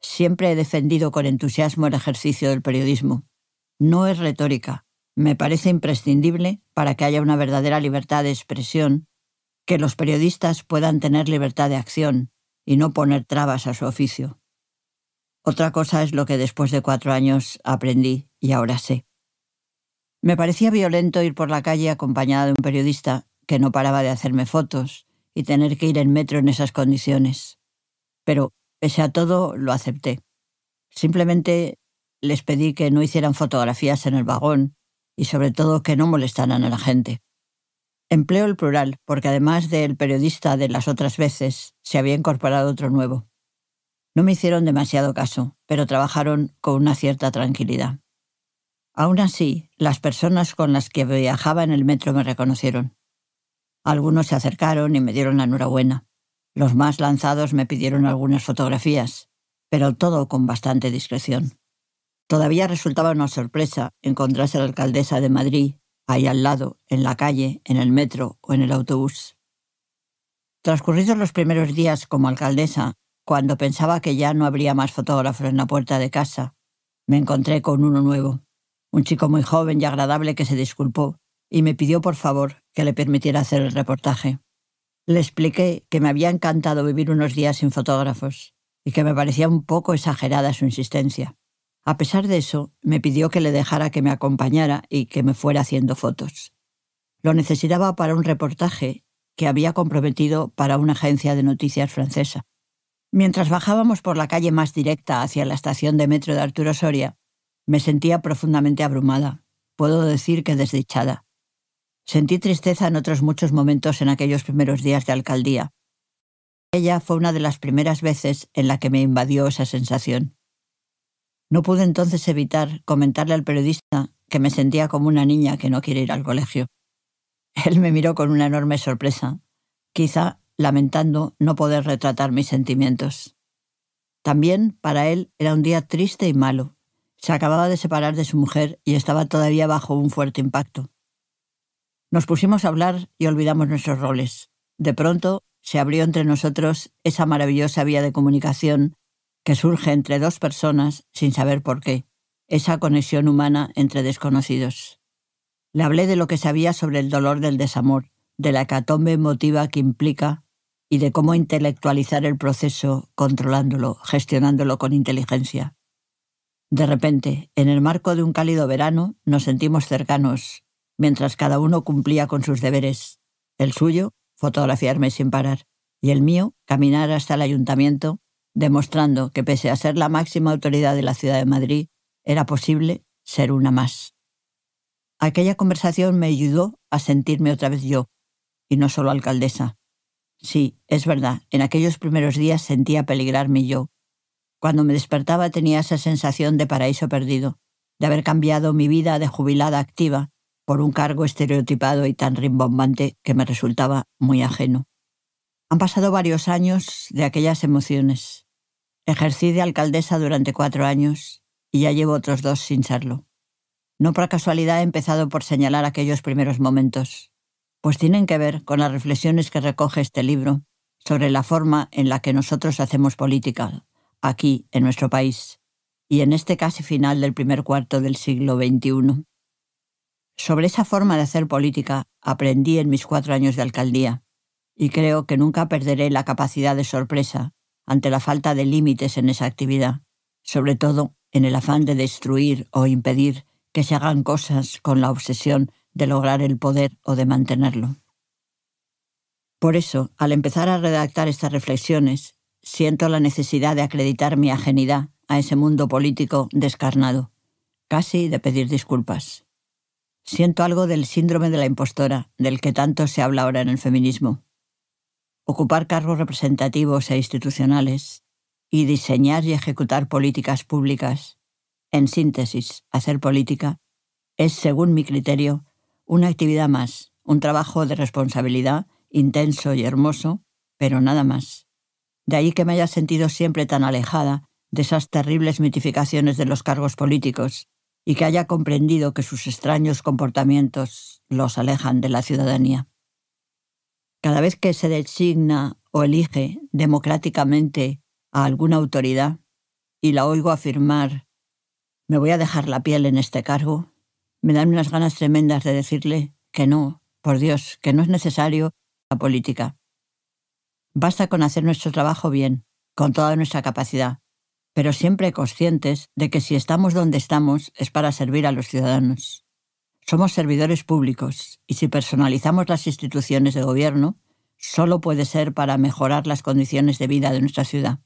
Siempre he defendido con entusiasmo el ejercicio del periodismo. No es retórica. Me parece imprescindible para que haya una verdadera libertad de expresión, que los periodistas puedan tener libertad de acción y no poner trabas a su oficio. Otra cosa es lo que después de cuatro años aprendí y ahora sé. Me parecía violento ir por la calle acompañada de un periodista que no paraba de hacerme fotos y tener que ir en metro en esas condiciones. Pero Pese a todo, lo acepté. Simplemente les pedí que no hicieran fotografías en el vagón y sobre todo que no molestaran a la gente. Empleo el plural porque además del periodista de las otras veces, se había incorporado otro nuevo. No me hicieron demasiado caso, pero trabajaron con una cierta tranquilidad. Aún así, las personas con las que viajaba en el metro me reconocieron. Algunos se acercaron y me dieron la enhorabuena. Los más lanzados me pidieron algunas fotografías, pero todo con bastante discreción. Todavía resultaba una sorpresa encontrarse a la alcaldesa de Madrid, ahí al lado, en la calle, en el metro o en el autobús. Transcurridos los primeros días como alcaldesa, cuando pensaba que ya no habría más fotógrafos en la puerta de casa, me encontré con uno nuevo, un chico muy joven y agradable que se disculpó y me pidió por favor que le permitiera hacer el reportaje. Le expliqué que me había encantado vivir unos días sin fotógrafos y que me parecía un poco exagerada su insistencia. A pesar de eso, me pidió que le dejara que me acompañara y que me fuera haciendo fotos. Lo necesitaba para un reportaje que había comprometido para una agencia de noticias francesa. Mientras bajábamos por la calle más directa hacia la estación de metro de Arturo Soria, me sentía profundamente abrumada, puedo decir que desdichada. Sentí tristeza en otros muchos momentos en aquellos primeros días de alcaldía. Ella fue una de las primeras veces en la que me invadió esa sensación. No pude entonces evitar comentarle al periodista que me sentía como una niña que no quiere ir al colegio. Él me miró con una enorme sorpresa, quizá lamentando no poder retratar mis sentimientos. También para él era un día triste y malo. Se acababa de separar de su mujer y estaba todavía bajo un fuerte impacto. Nos pusimos a hablar y olvidamos nuestros roles. De pronto se abrió entre nosotros esa maravillosa vía de comunicación que surge entre dos personas sin saber por qué, esa conexión humana entre desconocidos. Le hablé de lo que sabía sobre el dolor del desamor, de la hecatombe emotiva que implica y de cómo intelectualizar el proceso controlándolo, gestionándolo con inteligencia. De repente, en el marco de un cálido verano, nos sentimos cercanos, mientras cada uno cumplía con sus deberes. El suyo, fotografiarme sin parar, y el mío, caminar hasta el ayuntamiento, demostrando que pese a ser la máxima autoridad de la ciudad de Madrid, era posible ser una más. Aquella conversación me ayudó a sentirme otra vez yo, y no solo alcaldesa. Sí, es verdad, en aquellos primeros días sentía peligrarme yo. Cuando me despertaba tenía esa sensación de paraíso perdido, de haber cambiado mi vida de jubilada activa por un cargo estereotipado y tan rimbombante que me resultaba muy ajeno. Han pasado varios años de aquellas emociones. Ejercí de alcaldesa durante cuatro años y ya llevo otros dos sin serlo. No por casualidad he empezado por señalar aquellos primeros momentos, pues tienen que ver con las reflexiones que recoge este libro sobre la forma en la que nosotros hacemos política aquí, en nuestro país, y en este casi final del primer cuarto del siglo XXI. Sobre esa forma de hacer política aprendí en mis cuatro años de alcaldía y creo que nunca perderé la capacidad de sorpresa ante la falta de límites en esa actividad, sobre todo en el afán de destruir o impedir que se hagan cosas con la obsesión de lograr el poder o de mantenerlo. Por eso, al empezar a redactar estas reflexiones, siento la necesidad de acreditar mi ajenidad a ese mundo político descarnado, casi de pedir disculpas siento algo del síndrome de la impostora, del que tanto se habla ahora en el feminismo. Ocupar cargos representativos e institucionales y diseñar y ejecutar políticas públicas, en síntesis, hacer política, es, según mi criterio, una actividad más, un trabajo de responsabilidad intenso y hermoso, pero nada más. De ahí que me haya sentido siempre tan alejada de esas terribles mitificaciones de los cargos políticos, y que haya comprendido que sus extraños comportamientos los alejan de la ciudadanía. Cada vez que se designa o elige democráticamente a alguna autoridad y la oigo afirmar, me voy a dejar la piel en este cargo, me dan unas ganas tremendas de decirle que no, por Dios, que no es necesario la política. Basta con hacer nuestro trabajo bien, con toda nuestra capacidad, pero siempre conscientes de que si estamos donde estamos es para servir a los ciudadanos. Somos servidores públicos y si personalizamos las instituciones de gobierno, solo puede ser para mejorar las condiciones de vida de nuestra ciudad.